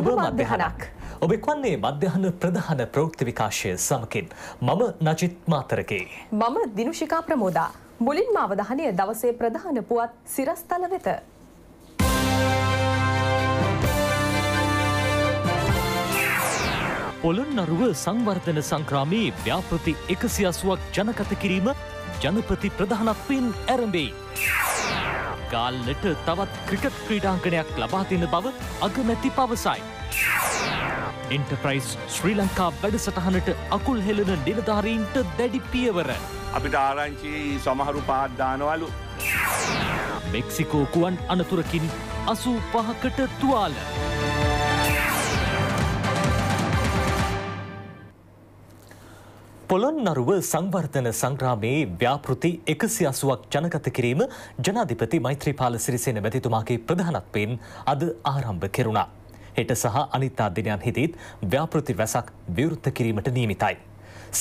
සුබ මධ්‍යහනක්. ඔබෙක් වන්නේ මධ්‍යහන ප්‍රධාන ප්‍රෘක්ති විකාශය සමකින් මම නජිත් මාතරකේ. මම දිනුෂිකා ප්‍රමෝදා. මුලින්ම අවධානය දවසේ ප්‍රධාන පුවත් සිරස්තල වෙත. පොළොන්නරුව සංවර්ධන සංක්‍රාමයේ ව්‍යාපෘති එකසි අසුවක් ජනකත කිරීම ජනපති ප්‍රධානත්වයෙන් ඇරඹෙයි. ගාල්ලට තවත් ක්‍රිකට් ක්‍රීඩාංගනයක් ලබා දෙන බව අගමැති පවසයි. එන්ටප්‍රයිස් ශ්‍රී ලංකා වැඩසටහනට අකුල් හෙලන නිලධාරීන්ට දැඩි පියවර. අපිට ආරංචි සමහරු පාත්දානවලු. මෙක්සිකෝ කුවන් අනතුරකින් අසූ පහකට තුවාල. පොළොන්නරුව සංවර්ධන සංග්‍රාමයේ ව්‍යාපෘති එකසි අසුවක් ජනගත කිරීම ජනාධිපති මෛත්‍රීපාල සිරිසෙන වැතිතුමාගේ ප්‍රධානත්වයෙන් අද ආරම්භ කෙරුණා. හෙට සහ අනිතා දිනයන් හිදීත් ව්‍යාපෘති වැසක් විවෘත්ත කිරීමට නීමිතයි.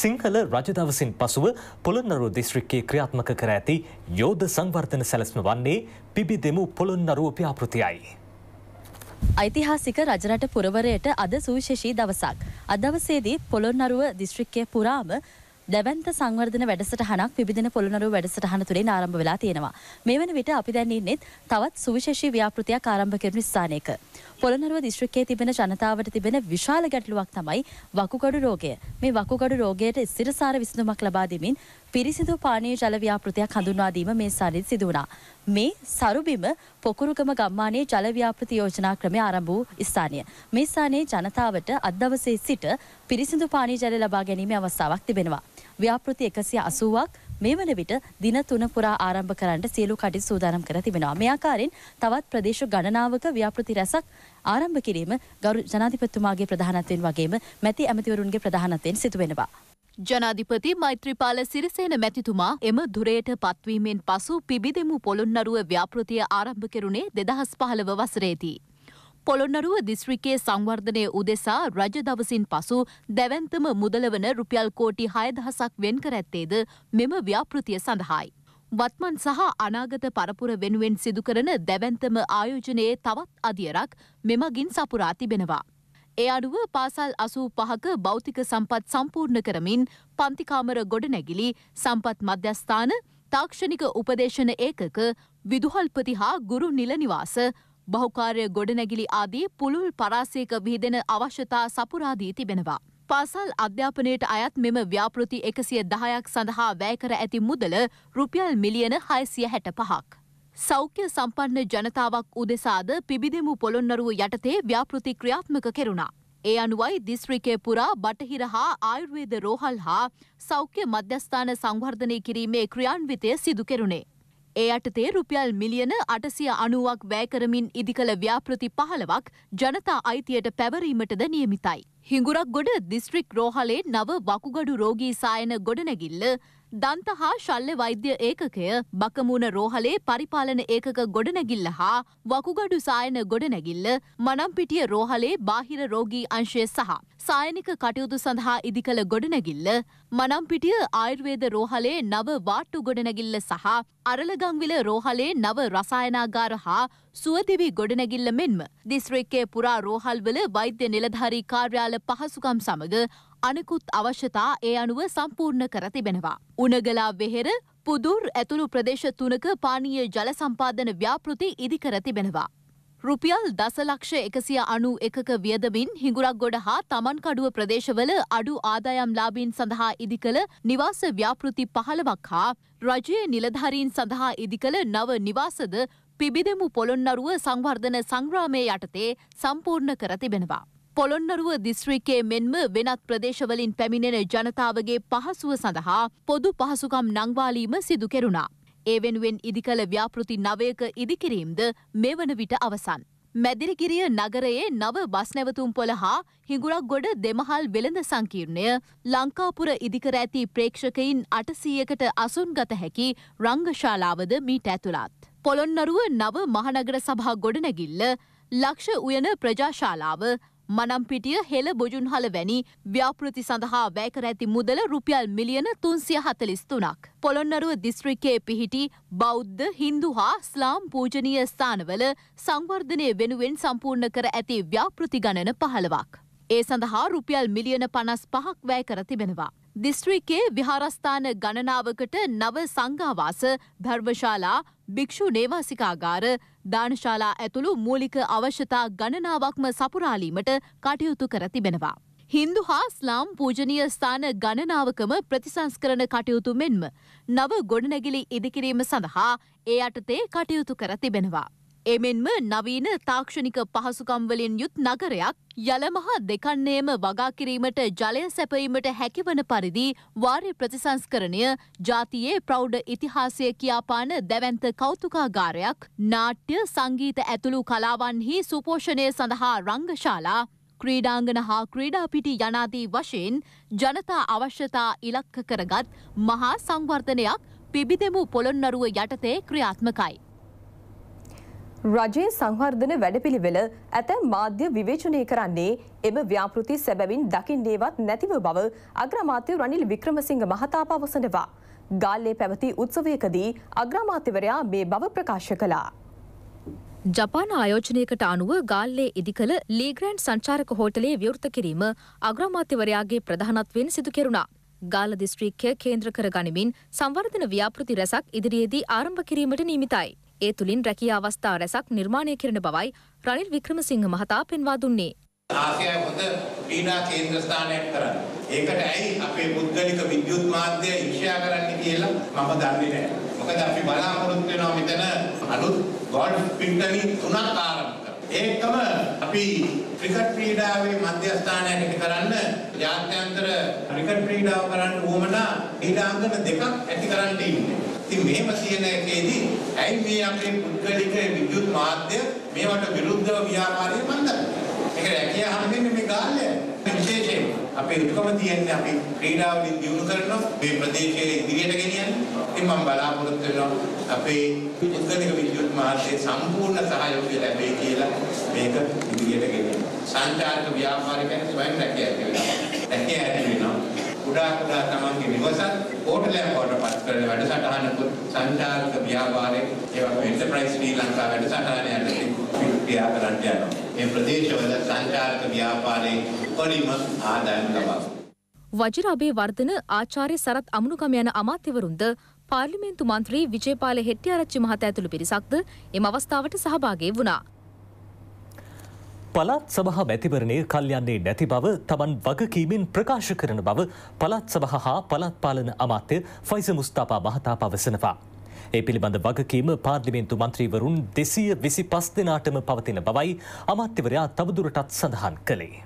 සිංහල රජදවසින් පසුව පොළොන්නරුව දිස්ත්‍රික්කේ ක්‍රියාත්මක කර ඇති යෝධ සංවර්ධන සැලස්ම වන්නේ පිබි දෙමු පොළොන්නරුව ව්‍යාපෘතියයි. ඓතිහාසික රජරට පුරවරයට අද සුවිශේෂී දවසක්. අදවසේදී පොළොන්නරුව දිස්ත්‍රික්කය පුරාම දැවන්ත සංවර්ධන වැඩසටහනක් විදින පොළොනරු වැඩසටහන තුළින් ආරම්භ වෙලා තියෙනවා. මේ වන විට අපි දැන් ඉන්නෙත් තවත් සුවිශේෂී ව්‍යාපෘතියක් ආරම්භ කරන ස්ථානයක. පොළොනරුව දිස්ත්‍රික්කයේ තිබෙන ජනතාවට තිබෙන විශාල ගැටලුවක් තමයි වකුගඩු රෝගය. මේ වකුගඩු රෝගයට ස්ථිරසාර විසඳුමක් ලබා දෙමින් පිරිසිදු පානීය ජල ව්‍යාපෘතියක් හඳුන්වා දීම මේ සරිත් සිදු වුණා. මේ සරුබිම පොකුරුකම ගම්මානයේ ජල ව්‍යාපෘති යෝජනා ක්‍රමය ආරම්භ වූ ස්ථානය. මේ ස්ථානයේ ජනතාවට අද දවසේ සිට පිරිසිදු පානීය ජල ලබා ගැනීමේ අවස්ථාවක් තිබෙනවා. ව්‍යාපෘති 180ක් මේ වන විට දින තුන පුරා ආරම්භ කරන්නට සියලු කටයුතු සූදානම් කර තිබෙනවා. මේ ආකාරයෙන් තවත් ප්‍රදේශ ගණනාවක ව්‍යාපෘති රැසක් ආරම්භ කිරීම ගරු ජනාධිපතිතුමාගේ ප්‍රධානත්වයෙන් වගේම මැති ඇමතිවරුන්ගේ ප්‍රධානත්වයෙන් සිදු වෙනවා. ජනාධිපති මෛත්‍රීපාල සිරිසේන මැතිතුමා එම දුරයට පත්වීමෙන් පසු පිබිදෙමු පොළොන්නරුව ව්‍යාපෘතිය ආරම්භ කෙරුණේ දෙදහස් පහළව වසරේදී. පොළොන්නරුව දිස්ත්‍රිකයේ සංවර්ධනය උදෙසා රජ දවසින් පසු දැවන්තම මුදලවන රුපියල් කෝටි හයදහසක් වෙන් කර ඇත්තේද මෙම ව්‍යාපෘතිය සඳහායි. වත්මන් සහ අනාගත පරපුර වෙනුවෙන් සිදුකරන දැවන්තම ආයෝජනයේ තවත් අධියරක් මෙමගින් සපුරා තිබෙනවා. ඒ අනුව පාසල් අසූ පහක භෞතික සම්පත් සම්පූර්ණ කරමින් පන්තිකාමර ගොඩනැගිලි සම්පත් මධ්‍යස්ථාන තාක්ෂණික උපදේශන ඒකක විදුහල්පති හා ගුරු නිලනිවාස බහුකාරය ගොඩනැගිලි ආදී පුළුල් පරාසයක විහිදෙන අවශ්‍යතා සපුරාදී තිබෙනවා. පාසල් අධ්‍යාපනයට අයත් මෙම ව්‍යාපෘති එකසිය දහයක් සඳහා වැෑකර ඇති මුදල රුපියල් මිලියන හයිසිය හැට පහක්. සෞඛ්‍ය සම්පන්න ජනතාවක් උදෙසාද පිබිදෙමු පොළොන්නරුව යටතේ ව්‍යාපෘති ක්‍රියාත්මක කෙරුණා. ඒ අනුවයි දිස්ත්‍රිකය පුරා බටහිර හා ආයුර්වේද රෝහල් හා සෞඛ්‍ය මධ්‍යස්ථාන සංවර්ධනය කිරීමේ ක්‍රියාන්විතය සිදු කෙරුණේ. ඒ අටතේ රුපියල් මිලියන අටසිය අනුවක් වැෑකරමින් ඉදිකළ ව්‍යාපෘති පහලවක් ජනතා අයිතියට පැවරීමටද නියමිතයි. හිඟුරක්ගොඩ දිස්ත්‍රික් රෝහලේ නව වකුගඩු රෝගී සායන ගොඩනැගිල්ල දන්ත හා ශල්්‍ය වෛද්‍ය ඒකකය බකමුණ රෝහලේ පරිපාලන ඒකක ගොඩනැගිල්ල හා වකුගඩු සායන ගොඩනැගිල්ල මනම්පිටිය රෝහලේ බාහිර රෝගී අංශය සහ. සායනික කටයුතු සඳහා ඉදි කළ ගොඩනැගිල්ල මනම්පිටිය ආයර්වේද රෝහලේ නව වාට්ටු ගොඩනැගිල්ල සහ අරලගංවිල රෝහලේ නව රසායනාගාර හා සුවදිවි ගොඩනැගිල්ල මෙන්ම දිස්ත්‍රික්කේ පුරා රෝහල්වල වෛද්‍ය නිලධාරී කාර්යාල පහසුකම් සමග අනෙකුත් අවශ්‍යතා ඒ අනුව සම්පූර්ණ කර තිබෙනවා. උනගලා වෙහෙර පුදුර් ඇතුළු ප්‍රදේශ තුනක පානීය ජල සම්පාදන ව්‍යාපෘති ඉදිකර තිබෙනවා. රුපියල් දසලක්ෂ එකසිය අනු එකක වියදමින් හිඟුරක් ගොඩ හා තමන්කඩුව ප්‍රදේශවල අඩු ආදායම් ලාබීන් සඳහා ඉදි කළ නිවාස ව්‍යාපෘති පහළවක් හා රජයේ නිලධාරීන් සඳහා ඉදි කළ නව නිවාසද පිබිදමු පොළොන්නරුව සංවර්ධන සංග්‍රාමය යටතේ සම්පූර්ණ කර තිබෙනවා. පොළොන්නරුව දිස්ත්‍රික්කයේ මෙන්ම වෙනත් ප්‍රදේශවලින් පැමිණෙන ජනතාවගේ පහසුව සඳහා පොදු පහසුකම් නංවාලීම සිදු කෙරුණා. ඒ වෙනුවෙන් ඉදිකළ ව්‍යාපෘති නවයක ඉදිකිරීම්ද මෙවන විට අවසන්. මැදිරිගිරිය නගරයේ නව බස් නැවතුම් පොළ හා හිඟුරක් ගොඩ දෙමහල් වෙළඳ සංකීර්ණය ලංකාපුර ඉදිකර ඇති ප්‍රේක්ෂකයින් අටසීයකට අසුන්ගත හැකි රංගශාලාවද මීට ඇතුළත්. පොළොන්නරුව නව මහනගර සභා ගොඩනැගිල්ල ලක්ෂ උයන ප්‍රජාශාලාව මනම්පිටිය හෙළ බොජුන්හල වැනි ව්‍යාපෘති සඳහා වැෑකර ඇති මුදල රුපියල් මිලියන තුන්සිය හතලිස් තුනක්. පොළොන්නරුව දිස්ත්‍රිකයේ පිහිටි බෞද්ධ හින්දු හා ස්ලාම් පූජනීය ස්ථානවල සංවර්ධනය වෙනුවෙන් සම්පූර්ණ කර ඇති ව්‍යාපෘති ගණන පහළවක්. ඒ සඳහා රුපියල් මිලියන පනස් පහක් වැෑ කර තිබෙනවා. දිස්ත්‍රික්කයේ විහාරස්ථාන ගණනාවකට නව සංඝාවාස ධර්මශාලා භික්‍ෂු නේවාසිකාගාර දානශාලා ඇතුළු මූලික අවශ්‍යතා ගණනාවක්ම සපුරාලීමට කටයුතු කර තිබෙනවා. හින්දු හා ස්ලාම් පූජනීය ස්ථාන ගණනාවකම ප්‍රතිසංස්කරන කටයුතු මෙන්ම නව ගොඩනැගිලි ඉදිකිරීම සඳහා ඒ අටතේ කටයුතු කර තිබෙනවා. එමෙන්ම නවීන තාක්ෂණික පහසුකම්වලින් යුත් නගරයක් යළමහා දෙකන්නේම වගාකිරීමට ජලය සැපීමට හැකිවන පරිදි වාර්ය ප්‍රතිසංස්කරණය ජාතියේ ප්‍රෞඩ ඉතිහාසය කියාපාන දැවන්ත කෞතුකාගාරයක් නාට්‍ය සංගීත ඇතුළු කලාවන්හි සුපෝෂණය සඳහා රංගශාලා ක්‍රීඩාංගන හා ක්‍රීඩාපිටි යනාදී වශයෙන් ජනතා අවශ්‍යතා ඉලක්ක කරගත් මහා සංවර්ධනයක් පිබිදෙමු පොළොන්නරුව යටතේ ක්‍රියාත්මකයි. රජයේ සංවර්ධන වැඩපිළිවෙල ඇතැම් මාධ්‍ය විවේචනය කරන්නේ එම ව්‍යාපෘති සැබැවින් දකින්නේවත් නැතිව බව අග්‍රමාත්‍ය රනිල් වික්‍රමසිංහ මහතා පවසනවා. ගාල්ලේ පැවති උත්සවයකදී අග්‍රමාත්‍යවරයා මේ බව ප්‍රකාශ කළා. ජපාන ආයෝජනයකට අනුව ගාල්ලේ ඉදිකළ ලීග්‍රෑන්ඩ් සංචාරක හෝටලේ විවෘත කිරීම අග්‍රමාත්‍යවරයාගේ ප්‍රධානත්වයෙන් සිදු කෙරුණා. ගාල දිස්ත්‍රික්කය කේන්ද්‍ර කර ගනිමින් සංවර්ධන ව්‍යාපෘති රැසක් ඉදිරියේදී ආරම්භ කිරීමට නීමිතයි. ඒ තුළින් රැකිය අවස්ථා රැසක් නිර්මාණය කරන බවයි රනිල් වික්‍රමසිංහ මහතා පෙන්වා දුන්නේ. ආසියයි හොඳ පීනා කේන්ද්‍රස්ථානයක් කරන්න. ඒකට ඇයි අපේ පුද්ගලික විද්‍යුත් මාධ්‍ය ඉක්ෂා කරන්න කියලා මම දන්නේ නැහැ. මොකද අපි බලාපොරොත්තු වෙනවා මෙතන අලුත් ගෝල්ෆ් පිටනි තුනක් ආරම්භ ඒකම අපි ක්‍රිකට් ක්‍රීඩාවේ මධ්‍යස්ථානයකට කරන්න ජාත්‍යන්තර ක්‍රිකට් ක්‍රීඩාව කරන්න ඕමනා ඊට අංගන දෙකක් ඇති කරන්න ඉන්නේ. ඉතින් මෙහෙම කියන එකේදී ඇයි මේ අපේ පුද්ගලික විද්‍යුත් මාධ්‍ය මේවට විරුද්ධව ව්‍යාපාරය මන්දන්නේ? මේක රැකියා හැමදේම මේ ගාල්ලය. විශේෂයෙන් අපේ උතුකම තියන්නේ අපි ක්‍රීඩාවලින් දියුණු කරන මේ ප්‍රදේශයේ ඉදිරියට ගෙනියන්නේ. ඉතින් මම බලාපොරොත්තු වෙනවා අපේ පුද්ගලික විද්‍යුත් මාධ්‍යයේ සම්පූර්ණ සහයෝගය ලැබෙයි කියලා මේක ඉදිරියට ගෙනියන්න. සංචාරක ව්‍යාපාරිකයන් ස්වයං රැකියා ඇති වෙනවා. රැකියා ඇති වෙනවා. කුඩා කුඩා තමන්ගේ නිවසත් හෝටලයක් බවට පත් කරන වැඩසටහනකුත් සංචාරක ව්‍යාපාරයේ ඒ වගේම එන්ටර්ප්‍රයිස් ශ්‍රී ලංකා වැඩසටහන යටතේ ක්‍රියා කරන්න යනවා. මේ ප්‍රදේශවල සංචාරක ව්‍යාපාරයේ උපරිම ආදායම් ලබා වජිර අබේවර්ධන ආචාර්ය සරත් අමනුගම යන අමාත්‍යවරුන්ද පාර්ලිමේන්තු මන්ත්‍රී විජේපාල හෙට්ටිආරච්චි මහතා ඇතුළු පිරිසක්ද එම අවස්ථාවට සහභාගී වුණා. පළත් සභහා මැතිවරණය කල්යන්නේ නැති බව තමන් වගකීමෙන් ප්‍රකාශ කරන බව පළත් සභහ හා පළත් පාලන අමාත්‍ය ෆයිස මුස්ථාපා මහතා පවසනවා. ඒ පිළිබඳ වගකීම පාර්ලිමේන්තු මන්ත්‍රීවරුන් දෙසීය විසි පස් දෙනාටම පවතින බවයි අමාත්‍යවරයා තවදුරටත් සඳහන් කළේ.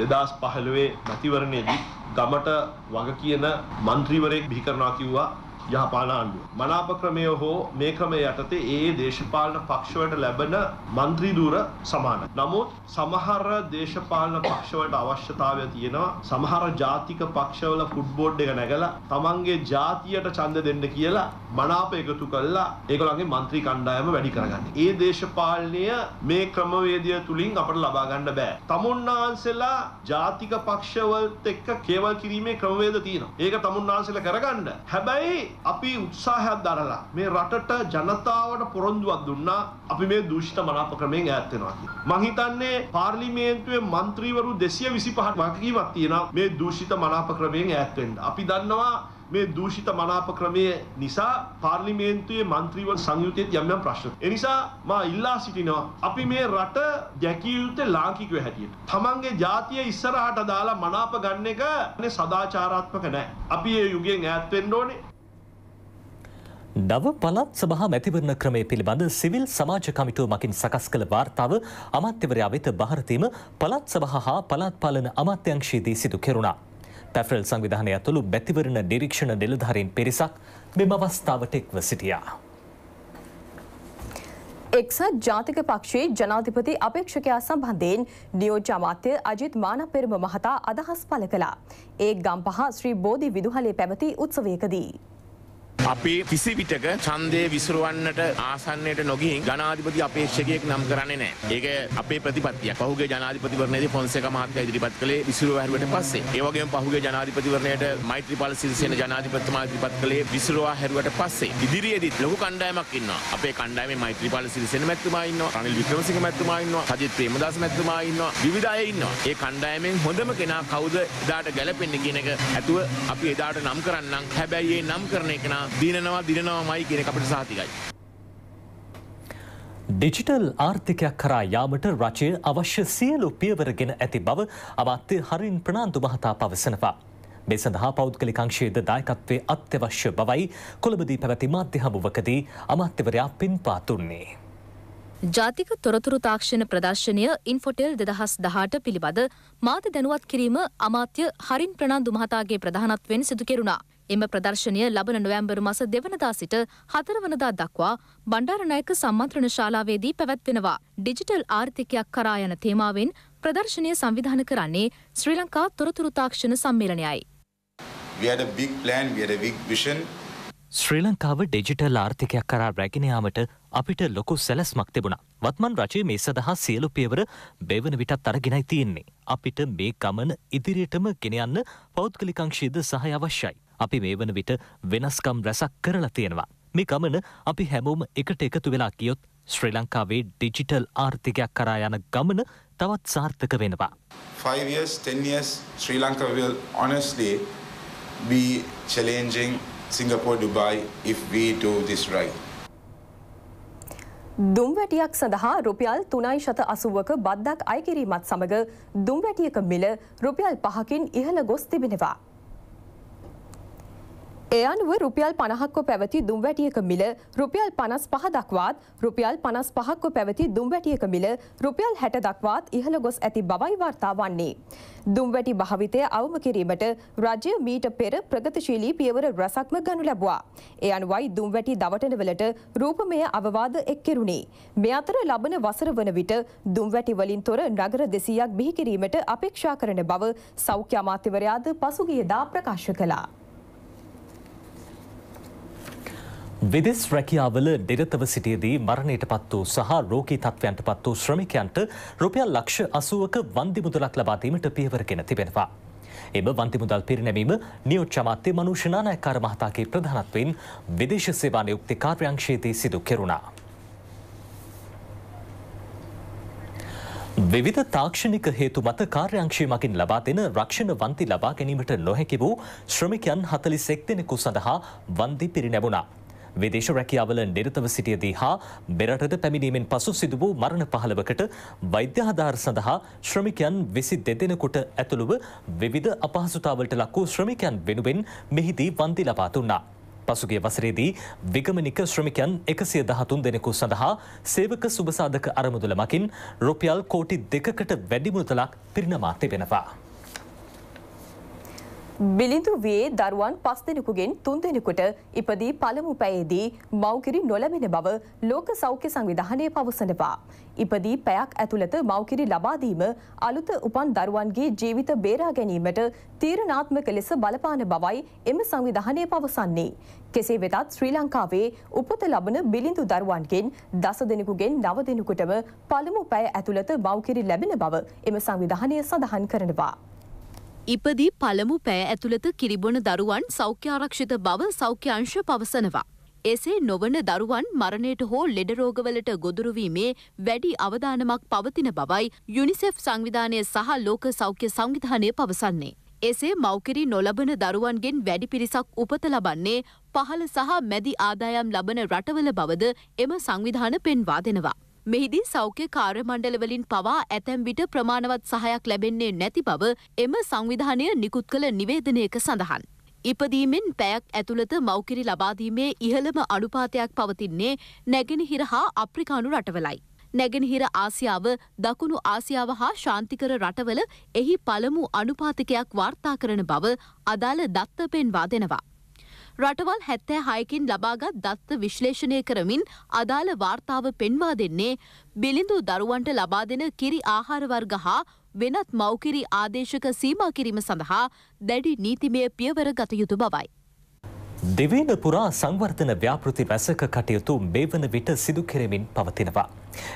දෙදස් පහළුවේ මැතිවරණයදී ගමට වග කියන මන්ත්‍රීවරයෙක් බිහිකරනා කිව්වා යාපානාණ්ඩුව. මනාප ක්‍රමය හෝ මේ ක්‍රමය යටතේ ඒ දේශපාලන පක්ෂවලට ලැබෙන മന്ത്രി දුර සමානයි. නමුත් සමහර දේශපාලන පක්ෂවලට අවශ්‍යතාවය තියෙනවා සමහර ජාතික පක්ෂවල ෆුට්බෝඩ් එක නැගලා තමන්ගේ ජාතියට ඡන්ද දෙන්න කියලා මනාප එකතු කරලා ඒගොල්ලන්ගේ മന്ത്രി කණ්ඩායම වැඩි කරගන්න. ඒ දේශපාලනය මේ ක්‍රමවේදය තුලින් අපට ලබා ගන්න බෑ. තමුන්නාන්සලා ජාතික පක්ෂවලත් එක්ක කේවල් කිරීමේ ක්‍රමවේද තියෙනවා. ඒක තමුන්නාන්සලා කරගන්න. හැබැයි අපි උත්සාහයක් දරලා මේ රටට ජනතාවට පොරොන්දුවක් දුන්නා අපි මේ දූෂිත මනාප ක්‍රමයෙන් ඈත් වෙනවා කියලා. මං හිතන්නේ පාර්ලිමේන්තුවේ මන්ත්‍රීවරු 225ක් වගකීමක් තියෙනවා මේ දූෂිත මනාප ක්‍රමයෙන් ඈත් වෙන්න. අපි දන්නවා මේ දූෂිත මනාප ක්‍රමය නිසා පාර්ලිමේන්තුවේ මන්ත්‍රීවන් සංයුතයේත් යම් යම් ප්‍රශ්න. ඒ නිසා මා ඉල්ලා සිටිනවා අපි මේ රට දැකිය යුත්තේ ලාංකිකව හැටියට. තමන්ගේ ජාතිය ඉස්සරහට දාලා මනාප ගන්න එක සදාචාරාත්මක නෑ. අපි ඒ යුගයෙන් ඈත් වෙන්න ඕනේ. නව පළත් සභහා මැතිවරණ ක්‍රමය පිළිබඳ සිවිල් සමාජ කමිටුව මකින් සකස් කළ වාර්තාව අමාත්‍යවරයා වෙත බහරතීම පළත් සභහ හා පළත් පාලන අමාත්‍යංශයේදී සිදු කෙරුණා. පැෆරල් සංවිධානය ඇතුළු බැතිවරණ නිරීක්ෂණ නිලධාරින් පිරිසක් මෙම අවස්ථාවට එක්ව සිටියා. එක්සත් ජාතික පක්ෂයේ ජනාධිපති අපේක්ෂකයා සම්බන්ධයෙන් නියෝජ්‍ය අමාත්‍ය අජිත් මානපෙරම මහතා අදහස් පළ කළා. ඒ ගම්පහ ශ්‍රී බෝධි විදුහලේ පැවති උත්සවයකදී. අපි කිසිවිටක ඡන්දය විසුරුවන්නට ආසන්නයට නොගිහින් ජනාධිපති අපේක්ෂකයෙක් නම් කරන්නේ නැහැ. ඒක අපේ ප්‍රතිපත්තියක්. පහුගිය ජනාධිපතිවරණයේදී ෆොන්සේකා මහත්තයා ඉදිරිපත් කළේ විසුරුව හැරුවට පස්සේ. ඒ වගේම පහුගිය ජනාධිපතිවරණයට මෛත්‍රීපාල සිරිසේන ජනාධිපතිතුමා ඉදිරිපත් කළේ විසුරුව හැරුවට පස්සේ. ඉදිරියේදීත් ලොකු කණ්ඩායමක් ඉන්නවා. අපේ කණ්ඩායමේ මෛත්‍රීපාල සිරිසේන මැතිතුමා ඉන්නවා. රනිල් වික්‍රමසිංහ මැතිතුමා ඉන්නවා. සජිත් ප්‍රේමදාස මැතිතුමා ඉන්නවා. විවිධ අය ඉන්නවා. ඒ කණ්ඩායමෙන් හොඳම කෙනා කවුද එදාට ගැලපෙන්නේ කියන එක ඇතුව අපි එදාට නම් කරන්නම්. හැබැයි ඒ නම් කරන එක නා දිනනවා දිනනවා මයි කියෙන අපට සාතිකයි. ඩිජිටල් ආර්ථිකයක් කරා යාමට රජය අවශ්‍ය සියලු පියවරගෙන ඇති බව අමාත්‍ය හරින් ප්‍රනාන්දු මහතා පවසනවා. මේ සඳහා පෞද්ගලික අංශයේද දායකත්වයේ අත්‍යවශ්‍ය බවයි කොළඹදී පැවති මාධ්‍ය හමුවකදී අමාත්‍යවරයා පින්පා දුන්නේ. ජාතික තොරතුරු තාක්ෂණ ප්‍රදර්ශනය ඉන්ෆොටෙල් දෙදහස් දහට පිළිබඳ මාධ්‍ය දැනුවත් කිරීම අමාත්‍ය හරින් ප්‍රනාන්දු මහතාගේ ප්‍රධානත්වෙන් සිදු කෙරුණා. එම ප්‍රදර්ශනය ලබන නොවැම්බරු මස දෙවනදා සිට හතරවනදා දක්වා බණ්ඩාරනායක සම්මන්ත්‍රණ ශාලාවේදී පැවැත්වෙනවා. ඩිජිටල් ආර්ථිකයක් කරා යන තේමාවෙන් ප්‍රදර්ශනය සංවිධාන කරන්නේ ශ්‍රී ලංකා තොරතුරු තාක්ෂණ සම්මේලනයයි. ශ්‍රී ලංකාව ඩිජිටල් ආර්ථිකයක් කරා රැගෙනයාමට අපිට ලොකු සැලස්මක් තිබුණා. වත්මන් රජය මේ සඳහා සියලු පියවර බෙවන විටත් අරගෙනයි තියෙන්නේ. අපිට මේ ගමන ඉදිරියටම ගෙනයන්න පෞද්ගලිකංශීද සහය අවශ්‍යයි. අපි මේ වන විට වෙනස්කම් රැසක් කරලා තියෙනවා. මේ ගමන අපි හැමෝම එකට එකතු වෙලා කියොත් ශ්‍රී ලංකාවේ ඩිජිටල් ආර්ථිකයක් කරා යන ගමන තවත් සාර්ථක වෙනවා. 5 years 10 years Sri Lanka will honestly be challenging Singapore Dubai if we do this right. දුම්වැටියක් සඳහා රුපියල් තුනයි ශත අසුවක බද්දක් අයකිරීමත් සමඟ දුම්වැටියක මිල රුපියල් පහකින් ඉහළ ගොස් තිබෙනවා. ඒ අනුව රුපියල් පණහක්ව පැවති දුම්වැටියක මිල රුපියල් පනස් පහ දක්වාත් රුපියල් පනස් පහක්ව පැවති දුම්වැටියක මිල රුපියල් හැට දක්වාත් ඉහළ ගොස් ඇති බවයි වාර්තා වන්නේ. දුම්වැටි භාවිතය අවම කිරීමට රජය මීට පෙර ප්‍රගතිශීලී පියවර රැසක්ම ගනු ලැබවා. ඒ අනුවයි දුම්වැටි දවටනවලට රූපමය අවවාද එක් කෙරුණේ. මෙ අතර ලබන වසර වන විට දුම්වැටිවලින් තොර නගර දෙසීයක් බිහිකිරීමට අපේක්ෂා කරන බව සෞඛ්‍ය අමාත්‍යවරයාද පසුගියදා ප්‍රකාශ කලා. විදෙස් රැකියාවල නිරතව සිටියදී මරණයට පත් වූ සහ රෝගී තත්ත්වයන්ට පත් වූ ශ්‍රමිකයන්ට රුපියල් ලක්ෂ අසුවක වන්දි මුදලක් ලබා දීමට පියවරගෙන තිබෙනවා. එම වන්දි මුදල් පිරිනැමීම නියෝජ්‍ය අමාත්‍ය මනූෂ් නානායක්කාර මහතාගේ ප්‍රධානත්වයෙන් විදේශ සේවා නියුක්ති කාර්යාංශයේදී සිදු කෙරුණා. විවිධ තාක්ෂණික හේතු මත කාර්යංශය මකින් ලබා දෙන රක්ෂණ වන්ති ලබා ගැනීමට නොහැකි වූ ශ්‍රමිකයන් හතලිස් එක් දෙනෙකු සඳහා වන්දි පිරිනැබුණා. විදේශ රැකියාවල නිරතව සිටියදී හා බෙරටට පැමිණීමෙන් පසු සිදු වූ මරණ පහළවකට වෛද්‍යහදාර සඳහා ශ්‍රමිකයන් විසි දෙදෙනකුට ඇතුළුව විවිධ අපහසුතාවලට ලක්වූ ශ්‍රමිකයන් වෙනුවෙන් මෙහිදී වන්දි ලබා දුන්නා. පසුගේ වසරේදී විගමනික ශ්‍රමිකයන් එකසිය දහතුන් දෙනෙකු සඳහා සේවක සුබසාධක අරමුදුල මකින් රුපියල් කෝටි දෙකකට වැඩිමුදලක් පිරිනමා තිබෙනවා. බිලිඳු වයේ දරුවන් පස් දෙනෙකුගෙන් තුන් දෙනෙකුට ඉපදී පළමු පැයේදී මව්කිරි නොලැබෙන බව ලෝක සෞඛ්‍ය සංවිධානය පවසනවා. ඉපදී පැයක් ඇතුළත මව්කිරි ලබාදීම අලුත උපන් දරුවන්ගේ ජීවිත බේරා ගැනීමට තීරණාත්මක ලෙස බලපාන බවයි එම සංවිධානය පවසන්නේ. කෙසේ වෙතත් ශ්‍රී ලංකාවේ උපත ලබන බිලිඳු දරුවන්ගෙන් දස දෙනෙකුගෙන් නව දෙනෙකුටම පළමු පැය ඇතුළත මව්කිරි ලැබෙන බව එම සංවිධානය සඳහන් කරනවා. ඉපදී පළමු පෑ ඇතුළත කිරිබොන දරුවන් සෞඛ්‍යාරක්ෂිත බව සෞඛ්‍යංශ පවසනවා. එසේ නොවන දරුවන් මරණයට හෝ ලෙඩරෝගවලට ගොදුරුවීමේ වැඩි අවධානමක් පවතින බවයි යුනිසෙෆ් සංවිධානය සහ ලෝක සෞඛ්‍ය සංවිධානය පවසන්නේ. එසේ මෞකිරි නොලබන දරුවන්ගෙන් වැඩි පිරිසක් උපත ලබන්නේ පහළ සහ මැදි ආදායම් ලබන රටවල බවද එම සංවිධාන පෙන්වා දෙනවා. මෙහිදී සෞඛ්‍ය කාර්යමණ්ඩලවලින් පවා ඇතැම් විට ප්‍රමාණවත් සහයක් ලැබෙන්නේ නැති බව එම සංවිධානය නිකුත් කළ නිවේදනයක සඳහන්. ඉපදීමෙන් පැයක් ඇතුළත මෞකිරි ලබාදීමේ ඉහළම අනුපාතයක් පවතින්නේ නැගෙනහිර හා අප්‍රිකානු රටවලයි. නැගෙනහිර ආසියාව දකුණු ආසියාව හා ශාන්තිකර රටවල එහි පළමු අනුපාතිකයක් වාර්තා කරන බව අදාළ දත්ත පෙන්වා දෙනවා. රටවල් හැත්තෑ හයකින් ලබාගත් දත්ත විශ්ලේෂණය කරමින් අදාළ වාර්තාව පෙන්වා දෙන්නේ බිලිඳු දරුවන්ට ලබා දෙන කිරි ආහාරවර්ග හා වෙනත් මෞකිරි ආදේශක සීමා කිරීම සඳහා දැඩි නීතිමය පියවර ගත යුතු බවයි. දෙවේන පුරා සංවර්ධන ව්‍යාපෘති රැසක කටයුතු මේ වන විට සිදු කෙරෙමින් පවතිනවා.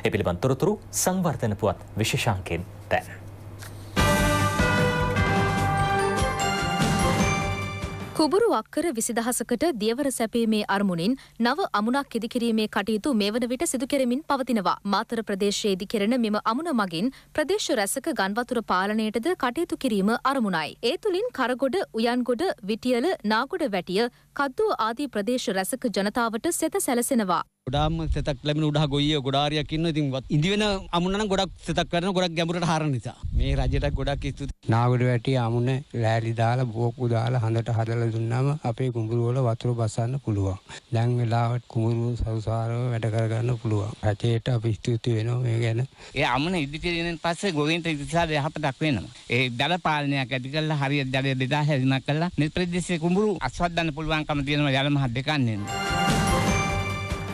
එපිළිබන් තොරතුරු සංවර්ධන පුවත් විශේෂාංකෙන් දැන්. කුබුරු අක්කර විසිදහසකට දියවර සැපීමේ අරමුණින් නව අමුණක් ඉදිකිරීමේ කටයුතු මේ වන විට සිදු කෙරමින් පවතිනවා. මාතර ප්‍රදේශයේදි කෙරෙන මෙම අමුණ මගින් ප්‍රදේශ රැසක ගන්වතුර පාලනයටද කටයුතු කිරීම අරමුණයි. ඒ තුළින් කරගොඩ උයන්ගොඩ විටියල නාගොඩ වැටිය කද්දුව ආදී ප්‍රදේශ රැසක ජනතාවට සෙත සැලසෙනවා. ගොඩාම තෙතක් ලැබෙන උඩා ගොයිය ගොඩාරියක් ඉන්න ඉතින් ඉදි වෙන අමුණන ගොඩක් තෙතක් කරන ගොඩක් ගැඹුරට හරන නිසා මේ රජයට ගොඩක් ස්තුතියි නාගර වැටි අමුණ ලෑලි දාලා බෝප්පු දාලා හඳට හදලා දුන්නාම අපේ කුඹුරු වල වතුර බසන්න පුළුවන් දැන් වෙලාවට කුඹුරු සවුසාරව වැඩ කරගන්න පුළුවන් රජයට අපි ස්තුති වෙනවා මේ ගැන ඒ අමුණ ඉදිරියෙන් පස්සේ ගොවින්ට ඉතිසාර යහපතක් වෙනවා ඒ දල පාලනයක් ඇති කරලා හරියට දඩේ බෙදා හැරීමක් කළා නිල් ප්‍රදේශයේ කුඹුරු අස්වද්දන්න පුළුවන්කම තියෙනවා ජලමහත් දෙකන්නේ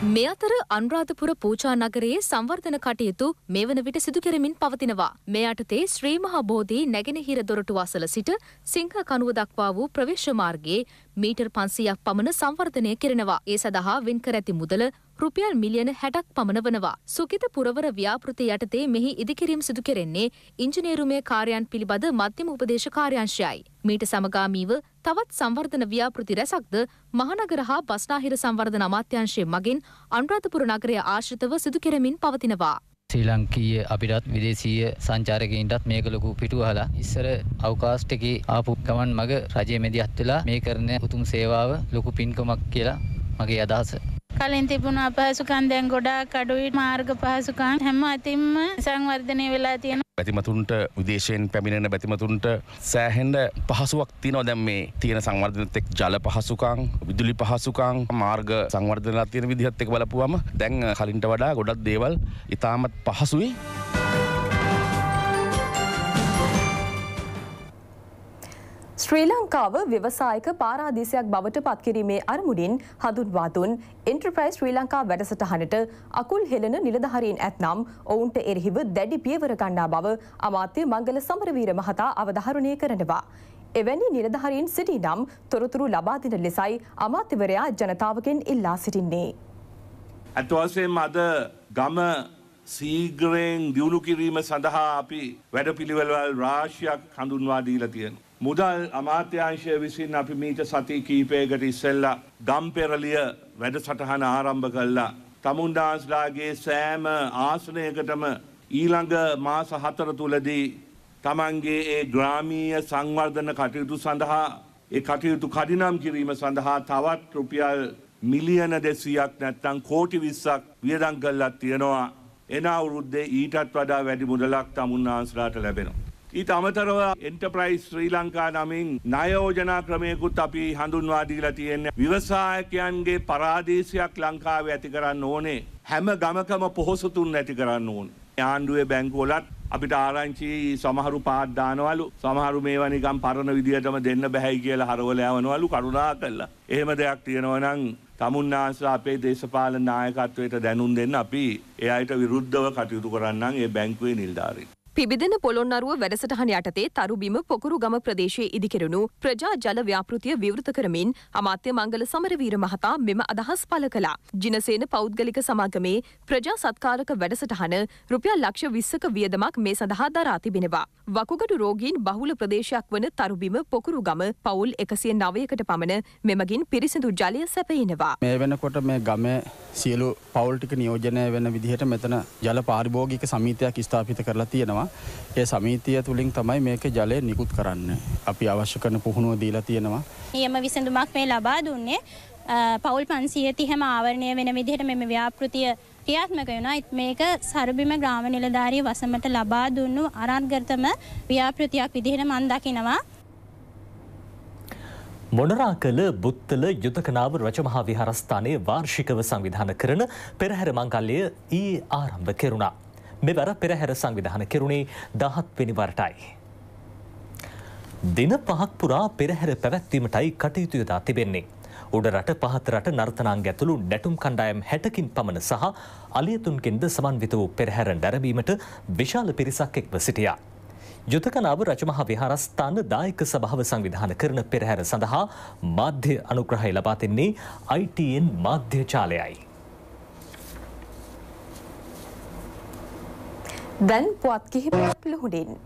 මේ අතර අනුරාධපුර පූජා නගරයේ සංවර්ධන කටයුතු මේ වන විට සිදු කෙරමින් පවතිනවා. මේ යටතේ ශ්‍රී මහා බෝධි නැගෙනහිර දොරටු අසල සිට සිංහ කනුව දක්වා වූ ප්‍රවේශ මාර්ගයේ මීටර් 500ක් පමණ සංවර්ධනය කෙරෙනවා. ඒ සඳහා වෙන්කර ඇති මුදල රුපියල් මිලියන හැටක් පමණ වනවා. සුකිත පුරවර ව්‍යාපෘති යටතේ මෙහි ඉදිකිරීම් සිදු කෙරෙන්නේ ඉංජිනේරුමය කාර්යන් පිළිබඳ මධ්‍යම උපදේශ කාර්යංශයයි. මීට සමගාමීව තවත් සංවර්ධන ව්‍යාපෘති රැසක්ද මහනගර හා බස්නාහිර සංවර්ධන අමාත්‍යංශය මගින් අනුරාධපුර නගරය ආශ්‍රිතව සිදු කෙරමින් පවතිනවා. ශ්‍රී ලංකීය අපිටත් විදේශීය සංචාරකයින්ටත් මේක ලොකු පිටුව හලා ඉස්සර අවකාස්ටකේ ආපු ගමන් මග රජය මැදිහත් වෙලා මේ කරන උතුම් සේවාව ලොකු පින්කමක් කියලා මගේ අදහස. කලින් තිබුණු අපහසුකම් දැන් ගොඩාක් අඩුයි මාර්ග පහසුකම් හැම අතින්ම සංවර්ධනය වෙලා තියෙන බැතිමතුන්ට විදේශයෙන් පැමිණෙන බැතිමතුන්ට සෑහෙන්ඩ පහසුවක් තිනෝ දැම් මේ තියෙන සංවර්ධනතෙක් ජල පහසුකං විදුලි පහසුකං මාර්ග සංවර්ධනලා තියෙන විදිහත් එක් බලපුුවම දැන් කලින්ට වඩා ගොඩක් දේවල් ඉතාමත් පහසුයි. ශ්‍රී ලංකාව ව්‍යවසායක පාරාදීසයක් බවට පත්කිරීමේ අරමුඩින් හඳුන්වා දුන් එන්ටර්ප්‍රයිස් ශ්‍රී ලංකා වැඩසටහනට අකුල් හෙළන නිලධහරීන් ඇත්නම් ඔවුන්ට එරෙහිව දැඩි පියවර ගන්නා බව අමාත්‍ය මංගල සමරවීර මහතා අවධාරණය කරනවා. එවැනි නිලධහරීන් සිටි නම් තොරතුරු ලබාදින ලෙසයි අමාත්‍යවරයා ජනතාවගෙන් ඉල්ලා සිටින්නේ. ඇතුවසෙන් අද ගම සීග්‍රයෙන් දියුණු කිරීම සඳහා අපි වැඩපිළිවෙල්වල් රාශයක් හඳුන්වා දීලා තියෙනවා. මුදල් අමාත්‍යංශය විසින් අපි මීට සති කීපයකට ඉස්සෙල්ලා ගම්පෙරලිය වැඩසටහන ආරම්භ කළා. තමුන්දාස්ලාගේ සෑම ආසනයකටම ඊළඟ මාස හතර තුලදී තමන්ගේ ඒ ග්‍රාමීය සංවර්ධන කටයුතු සඳහා ඒ කටයුතු කඩිනම් කිරීම සඳහා තවත් රුපියල් මිලියන දෙසීයක් නැත්තං කෝටි විස්සක් වියදං කල්ලත් තියෙනවා එන අවුරුද්දේ ඊටත් වඩා වැඩි මුදලක් තමුන්නාන්සලාට ලැබෙනවා. ඊට අමතරව එන්ටර්ප්‍රයිස් ශ්‍රී ලංකා නමින් ණයෝජනා ක්‍රමයකුත් අපි හඳුන්වා දීලා තියෙන්නේ. ව්‍යවසායකයන්ගේ පරාදීසයක් ලංකාවේ ඇති කරන්න ඕනේ. හැම ගමකම පොහොසතුන් ඇති කරන්න ඕනේ. ආණ්ඩුවේ බැංකුවලත් අපිට ආරංචි සමහරු පාත් දානවලු. සමහරු මේවා නිකන් පරණ විදියටම දෙන්න බෑයි කියලා හරවල යවනවලු කරුණා කළා. එහෙම දෙයක් තියෙනවා නම් තමුන්නාස අපේ දේශපාලන නායකත්වයට දැනුම් දෙන්න අපි ඒ අයට විරුද්ධව කටයුතු කරන්නම් ඒ බැංකුවේ නිලධාරීන්. පිබිදෙන පොළොන්නරුව වැඩසටහන යටතේ තරුබිම පොකුරුගම ප්‍රදේශයේ ඉදිකෙරුණු ප්‍රජා ජල ව්‍යාපෘතිය විවෘත කරමින් අමාත්‍ය මංගල සමරවීර මහතා මෙම අදහස් පළ කළා. ජිනසේන පෞද්ගලික සමාගමේ ප්‍රජා සත්කාරක වැඩසටහන රුපියල් ලක්ෂ 20ක වියදමක් මේ සඳහා දරා තිබෙනවා. වකුගඩු රෝගීන් බහුල ප්‍රදේශයක් වන තරුබිම පොකුරුගම පවුල් 109කට පමණ මෙමගින් පිරිසිදු ජලය සැපයනවා. මේ වෙනකොට මේ ගමේ සියලු පවුල් ටික නියෝජනය වෙන විදිහට මෙතන ජල පාරිභෝගික සමිතියක් ස්ථාපිත කරලා තියෙනවා. තියෙනවා. ඒ සමීතිය තුළින් තමයි මේක ජලය නිකුත් කරන්න. අපි අවශ්‍ය කරන පුහුණුව දීලා තියෙනවා. නියම විසඳුමක් මේ ලබා දුන්නේ පවුල් පන්සිය තිහම ආවරණය වෙන විදිහට මෙම ව්‍යාපෘතිය ක්‍රියාත්මක වෙනයිත් මේක සරබිම ග්‍රාම නිලධාරී වසමට ලබා දුන්නු අරත්ගර්තම ව්‍යාපෘතියක් විදිහට මන්දකිනවා. මොනරාකල බුත්තල යුතකනාව රජමහා විහාරස්ථානයේ වාර්ෂිකව සංවිධාන කරන පෙරහැර මංකල්ලය ඊ ආරම්භ කෙරුණා. මෙවර පෙරහැර සංවිධාන කෙරුණේ දහත් වෙනිවරටයි. දින පහක් පුරා පෙරහැර පැවැත්වීමටයි කටයුතු යොදා තිබෙන්නේ. උඩරට පහතරට නර්තනාංග ඇතුළු නැටුම් කණ්ඩායම් හැටකින් පමණ සහ අලියතුන්ගෙන්ද සමන්විත වූ පෙරහැර දැරවීමට විශාල පිරිසක් එක්ව සිටියා. යුතකනාව රජමහා විහාරස්ථාන දායක සභාව සංවිධාන කරන පෙරහැර සඳහා මාධ්‍ය අනුග්‍රහය ලබා දෙන්නේ ITN මාධ්‍ය ජාලයයි. දැන් පුවත් කිහිපයක් පිළිහුඩින්.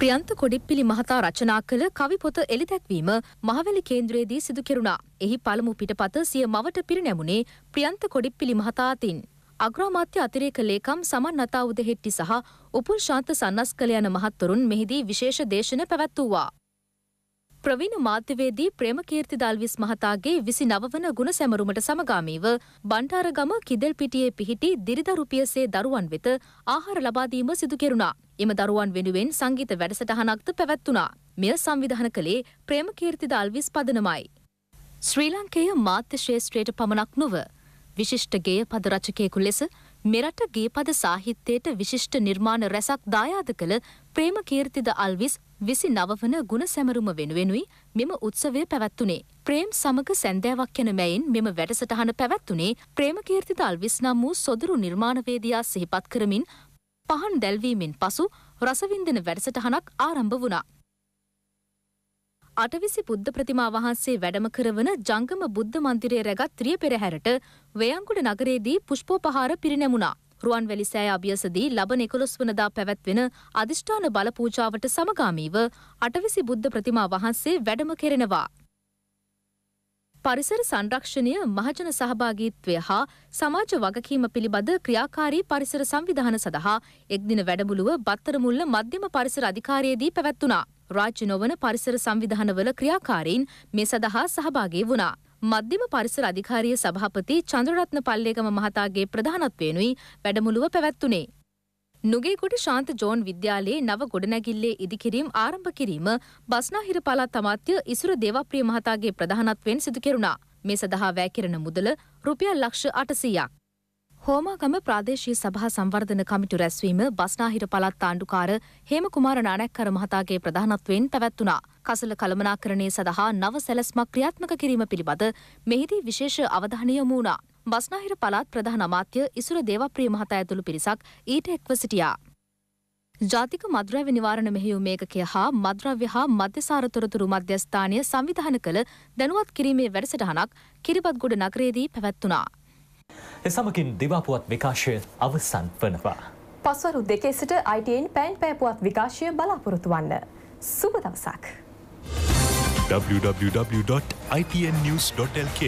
ප්‍රියන්ත කොඩිප්පිලි මහතා රචනා කළ කවි පොත එළිදැක්වීම මහවැලි කේන්ද්‍රයේදී සිදු කෙරුණා. එහි පළමු පිටපත සිය මවට පිරිනැමුණේ ප්‍රියන්ත කොඩිප්පිලි මහතා අතින්. අග්‍රාමාත්‍ය අතිරේක ලේකම් සමන්නතා උදෙහෙට්ටි සහ උපුල් ශාන්ත සන්නස්කල යන මහත්වරුන් මෙහිදී විශේෂ දේශන පැවැත්වූවා. ප්‍රවීණ මාධ්‍යවේදී ප්‍රේමකීර්ති දල්විස් මහතාගේ විසි නවවන ගුණ සැමරුමට සමගාමීව බණ්ඩාරගම කිදල්පිටියේ පිහිටි දිරිදරුපියසේ දරුවන් වෙත ආහාර ලබාදීම සිදුකෙරුණා. එම දරුවන් වෙනුවෙන් සංගීත වැඩසටහනක්ද පැවැත්වුණා. මෙය සංවිධාන කළේ ප්‍රේමකීර්ති දල්විස් පදනමයි. ශ්‍රී ලංකේය මාත්‍ය ශේෂත්‍රයට පමණක් නොව විශිෂ්ට ගේය පදරචකයෙකු ලෙස මෙරට ගීපද සාහිත්‍යයට විශිෂ්ට නිර්මාණ රැසක් දායාද කළ ප්‍රේමකීර්තිද අල්විස් විසි නවවන ගුණ සැමරුම වෙනුවෙනුයි මෙම උත්සවය පැවැත්වුණේ. ප්‍රේම් සමග සැන්දෑවක් යන මැයින් මෙම වැඩසටහන පැවැත්වුණේ ප්‍රේමකීර්තිද අල්විස් නම් වූ සොදුරු නිර්මාණවේදයා සිහිපත් කරමින් පහන් දැල්වීමෙන් පසු රසවින්දන වැඩසටහනක් ආරම්භ වුණා. අටවිසි බුද්ධ ප්‍රතිමා වහන්සේ වැඩම කරවන ජංගම බුද්ධ මන්දිරය රැගත් ත්‍රිය පෙරහැරට වයංකුඩ නගරයේදී පුෂ්පෝපහාර පිරිනැමුණා. රුවන්වැලි සෑ අභියසදී ලබන එකොළොස් වනදා පැවැත්වෙන අධිෂ්ඨාන බල පූජාවට සමගාමීව අටවිසි බුද්ධ ප්‍රතිමා වහන්සේ වැඩම කෙරෙනවා. පරිසර සංරක්ෂණය මහජන සහභාගීත්වය හා සමාජ වගකීම පිළිබඳ ක්‍රියාකාරී පරිසර සංවිධාන සඳහා එක්දින වැඩමුළුව බත්තරමුල්ල මධ්‍යම පරිසර අධිකාරයේදී පැවැත්වනා. රාජ්‍ය නොවන පරිසර සංවිධානවල ක්‍රියාකාරීන් මේ සඳහා සහභාගී වුණා. මධ්‍යම පරිසර අධිකාරිය සභාපති චන්ද්‍රරත්න පල්ලේකම මහතාගේ ප්‍රධානත්වයෙනුයි වැඩමුළුව පැවැත්වුණේ. නුගේගොඩ ශාන්ත ජෝන් විද්‍යාලයේ නව ගොඩනැගිල්ලේ ඉදිකිරීම් ආරම්භ කිරීම බස්නාහිර පළාත් අමාත්‍ය ඉසුර දේවප්‍රිය මහතාගේ ප්‍රධානත්වයෙන් සිදු කෙරුණා. මේ සඳහා වැය කෙරෙන මුදල රුපියල් ලක්ෂ 800ක්. හෝමාගම ප්‍රාදේශී සභා සංවර්ධන කමිටු රැස්වීම බස්නාහිර පළත් ආණ්ඩුකාර හේමකුමාර නානැක්කර මහතාගේ ප්‍රධානත්වයෙන් පැවැත්වුණා. කසල කළමනාකරණය සඳහා නව සැලැස්මක් ක්‍රියාත්මක කිරීම පිළිබඳ මෙහිදී විශේෂ අවධානය යොමු වුණා. බස්නාහිර පළාත් ප්‍රධාන අමාත්‍ය ඉසුර දේවප්‍රිය මහතා ඇතුළු පිරිසක් ඊට එක්ව සිටියා. ජාතික මද්‍රව්‍ය නිවාරණ මෙහෙයුම් ඒකකය හා මද්‍රව්‍ය හා මධ්‍යසාර තොරතුරු මධ්‍යස්ථානය සංවිධාන කළ දැනුවත් කිරීමේ වැඩසටහනක් කිරිබත්ගොඩ නගරයේදී පැවැත්වුණා. එසමකින් දිවාපුවත් විකාශය අවසන් වනවා. පස්වරු දෙකේ සිට අයිටයෙන් පෑන් පෑපුවත් විකාශය බලාපොරොතු වන්න. සුබ දවසක්. www.ipnnews.lk